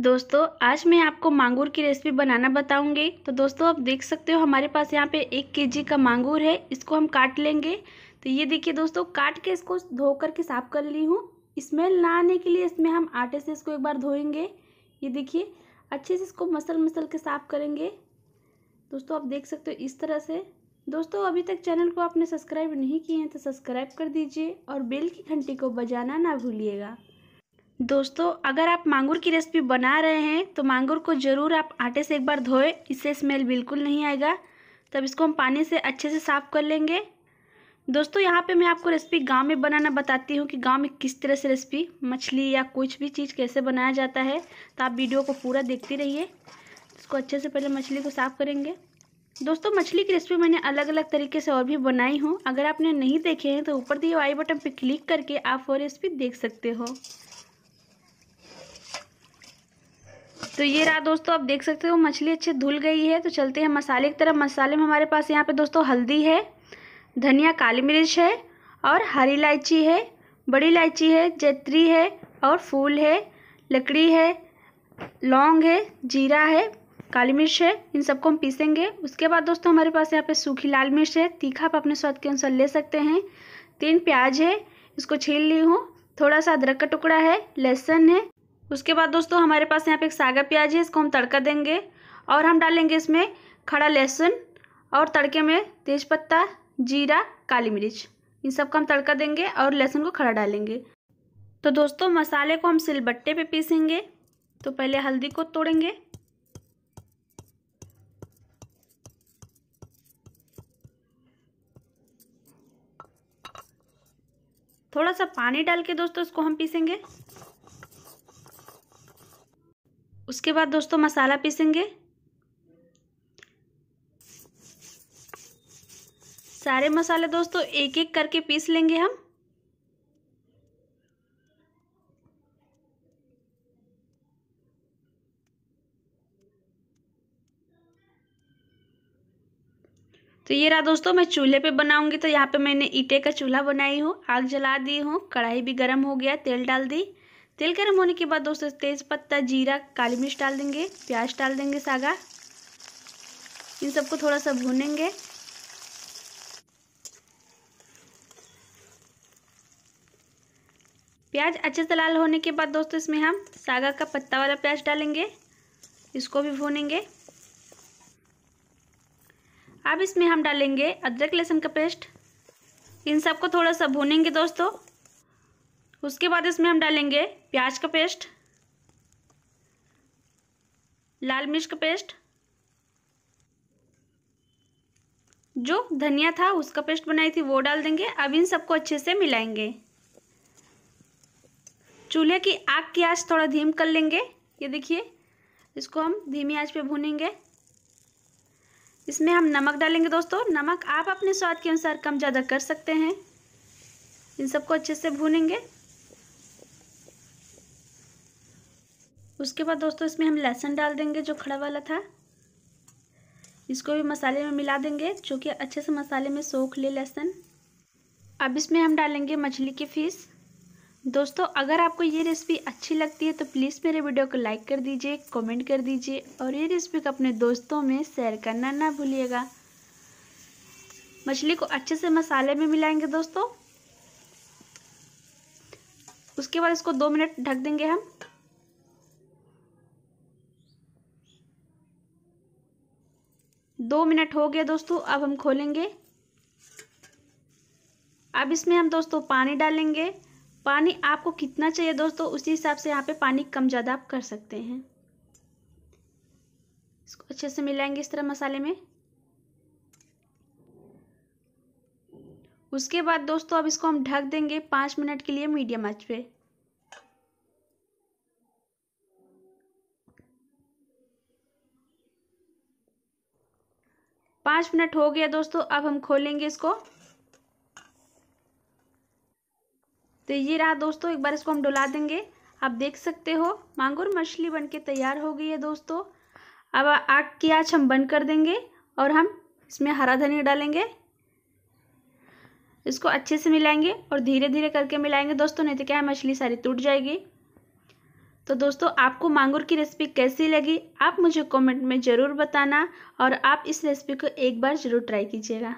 दोस्तों आज मैं आपको मांगूर की रेसिपी बनाना बताऊंगी तो दोस्तों आप देख सकते हो हमारे पास यहाँ पे एक केजी का मांगूर है इसको हम काट लेंगे तो ये देखिए दोस्तों काट के इसको धो कर के साफ़ कर ली हूँ स्मेल ना आने के लिए इसमें हम आटे से इसको एक बार धोएंगे ये देखिए अच्छे से इसको मसल मसल के साफ़ करेंगे दोस्तों आप देख सकते हो इस तरह से दोस्तों अभी तक चैनल को आपने सब्सक्राइब नहीं किए हैं तो सब्सक्राइब कर दीजिए और बेल की घंटी को बजाना ना भूलिएगा दोस्तों अगर आप मांगुर की रेसिपी बना रहे हैं तो मांगुर को ज़रूर आप आटे से एक बार धोए इससे स्मेल बिल्कुल नहीं आएगा तब इसको हम पानी से अच्छे से साफ़ कर लेंगे दोस्तों यहाँ पे मैं आपको रेसिपी गांव में बनाना बताती हूँ कि गांव में किस तरह से रेसिपी मछली या कुछ भी चीज़ कैसे बनाया जाता है तो आप वीडियो को पूरा देखते रहिए इसको अच्छे से पहले मछली को साफ़ करेंगे दोस्तों मछली की रेसिपी मैंने अलग अलग तरीके से और भी बनाई हूँ अगर आपने नहीं देखे हैं तो ऊपर दिए आई बटन पर क्लिक करके आप वो रेसिपी देख सकते हो तो ये रहा दोस्तों आप देख सकते हो मछली अच्छे धुल गई है तो चलते हैं मसाले की तरफ मसाले में हमारे पास यहाँ पे दोस्तों हल्दी है धनिया काली मिर्च है और हरी इलायची है बड़ी इलायची है जैतरी है और फूल है लकड़ी है लौंग है जीरा है काली मिर्च है इन सबको हम पीसेंगे उसके बाद दोस्तों हमारे पास यहाँ पे सूखी लाल मिर्च है तीखा आप अपने स्वाद के अनुसार ले सकते हैं तीन प्याज है इसको छील ली हूँ थोड़ा सा अदरक का टुकड़ा है लहसुन है उसके बाद दोस्तों हमारे पास यहाँ पे एक सागा प्याज है इसको हम तड़का देंगे और हम डालेंगे इसमें खड़ा लहसुन और तड़के में तेज़पत्ता जीरा काली मिर्च इन सब का हम तड़का देंगे और लहसुन को खड़ा डालेंगे तो दोस्तों मसाले को हम सिलबट्टे पे पीसेंगे तो पहले हल्दी को तोड़ेंगे थोड़ा सा पानी डाल के दोस्तों इसको हम पीसेंगे उसके बाद दोस्तों मसाला पीसेंगे सारे मसाले दोस्तों एक एक करके पीस लेंगे हम तो ये रहा दोस्तों मैं चूल्हे पे बनाऊंगी तो यहाँ पे मैंने ईटे का चूल्हा बनाई हूँ आग जला दी हूँ कढ़ाई भी गर्म हो गया तेल डाल दी तेल गर्म होने के बाद दोस्तों तेज़ पत्ता जीरा काली मिर्च डाल देंगे प्याज डाल देंगे सागा इन सबको थोड़ा सा भूनेंगे प्याज अच्छे से लाल होने के बाद दोस्तों इसमें हम सागा का पत्ता वाला प्याज डालेंगे इसको भी भूनेंगे अब इसमें हम डालेंगे अदरक लहसुन का पेस्ट इन सबको थोड़ा सा भूनेंगे दोस्तों उसके बाद इसमें हम डालेंगे प्याज का पेस्ट लाल मिर्च का पेस्ट जो धनिया था उसका पेस्ट बनाई थी वो डाल देंगे अब इन सबको अच्छे से मिलाएंगे चूल्हे की आग की आंच थोड़ा धीम कर लेंगे ये देखिए इसको हम धीमी आंच पे भूनेंगे इसमें हम नमक डालेंगे दोस्तों नमक आप अपने स्वाद के अनुसार कम ज़्यादा कर सकते हैं इन सबको अच्छे से भूनेंगे उसके बाद दोस्तों इसमें हम लहसुन डाल देंगे जो खड़ा वाला था इसको भी मसाले में मिला देंगे जो कि अच्छे से मसाले में सोख ले लहसुन अब इसमें हम डालेंगे मछली की फीस दोस्तों अगर आपको ये रेसिपी अच्छी लगती है तो प्लीज़ मेरे वीडियो को लाइक कर दीजिए कमेंट कर दीजिए और ये रेसिपी को अपने दोस्तों में शेयर करना ना भूलिएगा मछली को अच्छे से मसाले में मिलाएंगे दोस्तों उसके बाद इसको दो मिनट ढक देंगे हम दो मिनट हो गया दोस्तों अब हम खोलेंगे अब इसमें हम दोस्तों पानी डालेंगे पानी आपको कितना चाहिए दोस्तों उसी हिसाब से यहाँ पे पानी कम ज़्यादा आप कर सकते हैं इसको अच्छे से मिलाएंगे इस तरह मसाले में उसके बाद दोस्तों अब इसको हम ढक देंगे पाँच मिनट के लिए मीडियम आंच पे पाँच मिनट हो गया दोस्तों अब हम खोलेंगे इसको तो ये रहा दोस्तों एक बार इसको हम डुला देंगे आप देख सकते हो मांगुर मछली बनके तैयार हो गई है दोस्तों अब आग की आँच हम बंद कर देंगे और हम इसमें हरा धनिया डालेंगे इसको अच्छे से मिलाएंगे और धीरे धीरे करके मिलाएंगे दोस्तों नहीं तो क्या है मछली सारी टूट जाएगी तो दोस्तों आपको मांगुर की रेसिपी कैसी लगी आप मुझे कमेंट में ज़रूर बताना और आप इस रेसिपी को एक बार ज़रूर ट्राई कीजिएगा